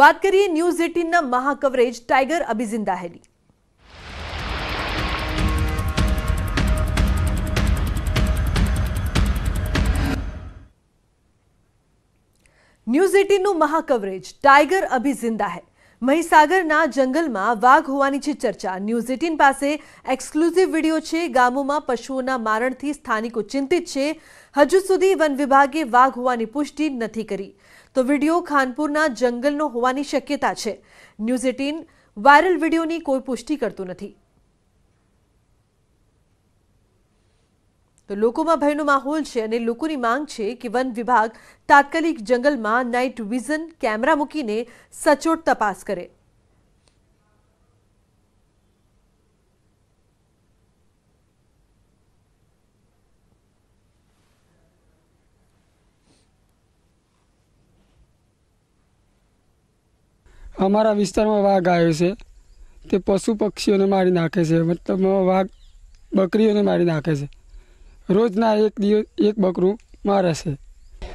વાત કરીએ ન્યૂઝ એટીનના મહાકવરેજ ટાઈગર અબિઝિંદા ન્યૂઝ એટીનનું મહાકવરેજ ટાઈગર અભી જિંદા હૈ મહીસાગરના જંગલમાં વાઘ હોવાની છે ચર્ચા ન્યૂઝ એટીન પાસે એક્સક્લુઝિવ વિડીયો છે ગામોમાં પશુઓના મારણથી સ્થાનિકો ચિંતિત છે હજુ સુધી વન વિભાગે વાઘ હોવાની પુષ્ટિ નથી કરી તો વિડીયો ખાનપુરના જંગલનો હોવાની શક્યતા છે ન્યૂઝ એટીન વાયરલ વિડીયોની કોઈ પુષ્ટિ કરતું નથી તો લોકોમાં ભયનો માહોલ છે અને લોકોની માંગ છે કે વન વિભાગ તાત્કાલિક જંગલમાં નાઇટ વિઝન કેમેરા મૂકીને સચોટ તપાસ કરે અમારા વિસ્તારમાં વાઘ આવ્યો છે તે પશુ પક્ષીઓને મારી નાખે છે મતલબ વાઘ બકરીઓને મારી નાખે છે રોજના એક દિવસ એક બકરું મારે છે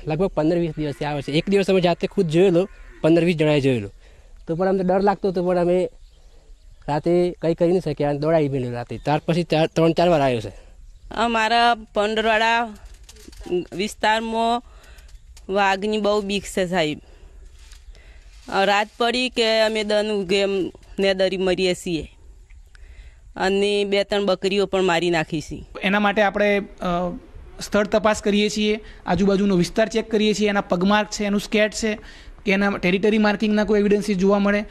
લગભગ પંદર વીસ દિવસથી આવે છે એક દિવસ અમે જાતે ખુદ જોયેલો પંદર વીસ જણાએ જોયેલો તો પણ અમને ડર લાગતો હતો પણ અમે રાતે કંઈ કરી નહીં શક્યા દોડાવી બી રાતે ત્યાર પછી ચાર ત્રણ ચાર વાર આવ્યો છે અમારા પંડરવાડા વિસ્તારમાં વાઘની બહુ બીક છે સાહેબ રાત પડી કે અમે દન ગેમ ને દરી મરીએ છીએ અને બે ત્રણ બકરીઓ પણ મારી નાખી છે એના માટે આપણે સ્થળ તપાસ કરીએ છીએ આજુબાજુનો વિસ્તાર ચેક કરીએ છીએ એના પગમાર્ક છે એનું સ્કેટ છે કે એના ટેરિટરી માર્કિંગના કોઈ એવિડન્સીસ જોવા મળે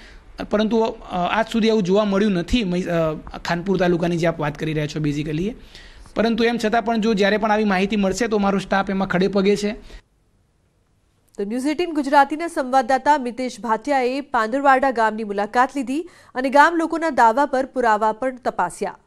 પરંતુ આજ સુધી આવું જોવા મળ્યું નથી ખાનપુર તાલુકાની જે આપ વાત કરી રહ્યા છો બેઝિકલી પરંતુ એમ છતાં પણ જો જ્યારે પણ આવી માહિતી મળશે તો મારો સ્ટાફ એમાં ખડે પગે છે તો ન્યૂઝ એટીન ગુજરાતીના સંવાદદાતા મિતેશ ભાટિયાએ પાંદરવાડા ગામની મુલાકાત લીધી અને ગામ લોકોના દાવા પર પુરાવા પણ તપાસ્યા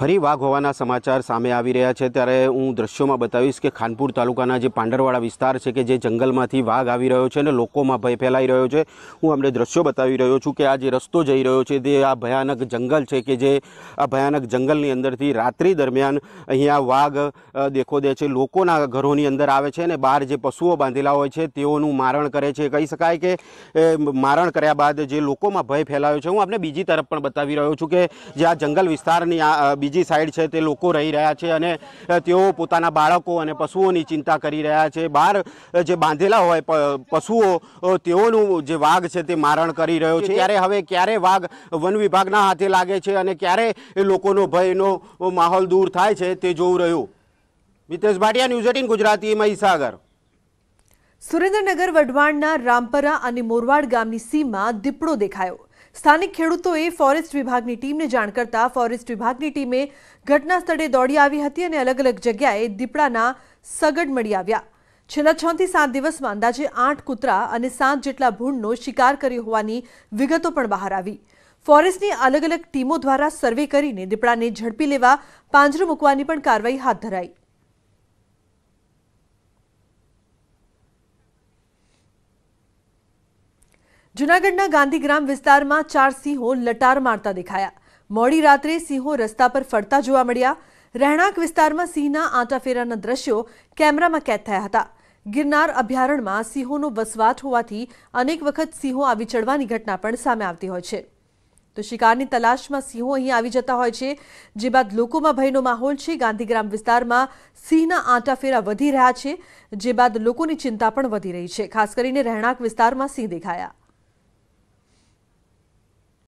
ફરી વાઘ હોવાના સમાચાર સામે આવી રહ્યા છે ત્યારે હું દ્રશ્યોમાં બતાવીશ કે ખાનપુર તાલુકાના જે પાંડરવાળા વિસ્તાર છે કે જે જંગલમાંથી વાઘ આવી રહ્યો છે અને લોકોમાં ભય ફેલાઈ રહ્યો છે હું અમને દ્રશ્યો બતાવી રહ્યો છું કે આ જે રસ્તો જઈ રહ્યો છે તે આ ભયાનક જંગલ છે કે જે આ ભયાનક જંગલની અંદરથી રાત્રિ દરમિયાન અહીંયા વાઘ દેખો દે છે લોકોના ઘરોની અંદર આવે છે અને બહાર જે પશુઓ બાંધેલા હોય છે તેઓનું મારણ કરે છે કહી શકાય કે મારણ કર્યા બાદ જે લોકોમાં ભય ફેલાયો છે હું આપણે બીજી તરફ પણ બતાવી રહ્યો છું કે જે આ જંગલ વિસ્તારની આ બીજી સાઈડ છે તે લોકો રહી રહ્યા છે અને તેઓ પોતાના બાળકો અને પશુઓની ચિંતા કરી રહ્યા છે બહાર જે બાંધેલા હોય પશુઓ તેઓનું જે વાઘ છે તે મારણ કરી રહ્યો છે ત્યારે હવે ક્યારે વાઘ વન વિભાગના હાથે લાગે છે અને ક્યારે એ લોકોનો ભયનો માહોલ દૂર થાય છે તે જોવું રહ્યું મિતેશ ભાટિયા ન્યૂઝ એટીન ગુજરાતી મહીસાગર સુરેન્દ્રનગર વઢવાણના રામપરા અને મોરવાડ ગામની સીમમાં દીપડો દેખાયો સ્થાનિક ખેડૂતોએ ફોરેસ્ટ વિભાગની ટીમને જાણ કરતા ફોરેસ્ટ વિભાગની ટીમે ઘટના સ્થળે દોડી આવી હતી અને અલગ અલગ જગ્યાએ દીપડાના સગડ મળી આવ્યા છેલ્લા છ થી સાત દિવસમાં અંદાજે આઠ કૂતરા અને સાત જેટલા ભૂંડનો શિકાર કર્યો હોવાની વિગતો પણ બહાર આવી ફોરેસ્ટની અલગ અલગ ટીમો દ્વારા સર્વે કરીને દીપડાને ઝડપી લેવા પાંજરું મૂકવાની પણ કાર્યવાહી હાથ ધરાઈ जुनागढ़ના ગાંધીગ્રામ વિસ્તારમાં ચાર સિંહો લટાર મારતા દેખાયા મોડી રાત્રે સિંહો રસ્તા પર ફરતા જોવા મળ્યા રહેણાંક વિસ્તારમાં સિંહના આટાફેરાના દ્રશ્યો કેમેરામાં કેથે હતા ગિરનાર અભયારણ્યમાં સિંહોનો વસવાટ હોવાથી અનેક વખત સિંહો આવી ચડવાની ઘટના પણ સામે આવતી હોય છે તો શિકારની तलाशમાં સિંહો અહીં આવી જતા હોય છે જે બાદ લોકોમાં ભયનો માહોલ છે ગાંધીગ્રામ વિસ્તારમાં સિંહના આટાફેરા વધી રહ્યા છે જે બાદ લોકોની ચિંતા પણ વધી રહી છે ખાસ કરીને રહેણાંક વિસ્તારમાં સિંહ દેખાયા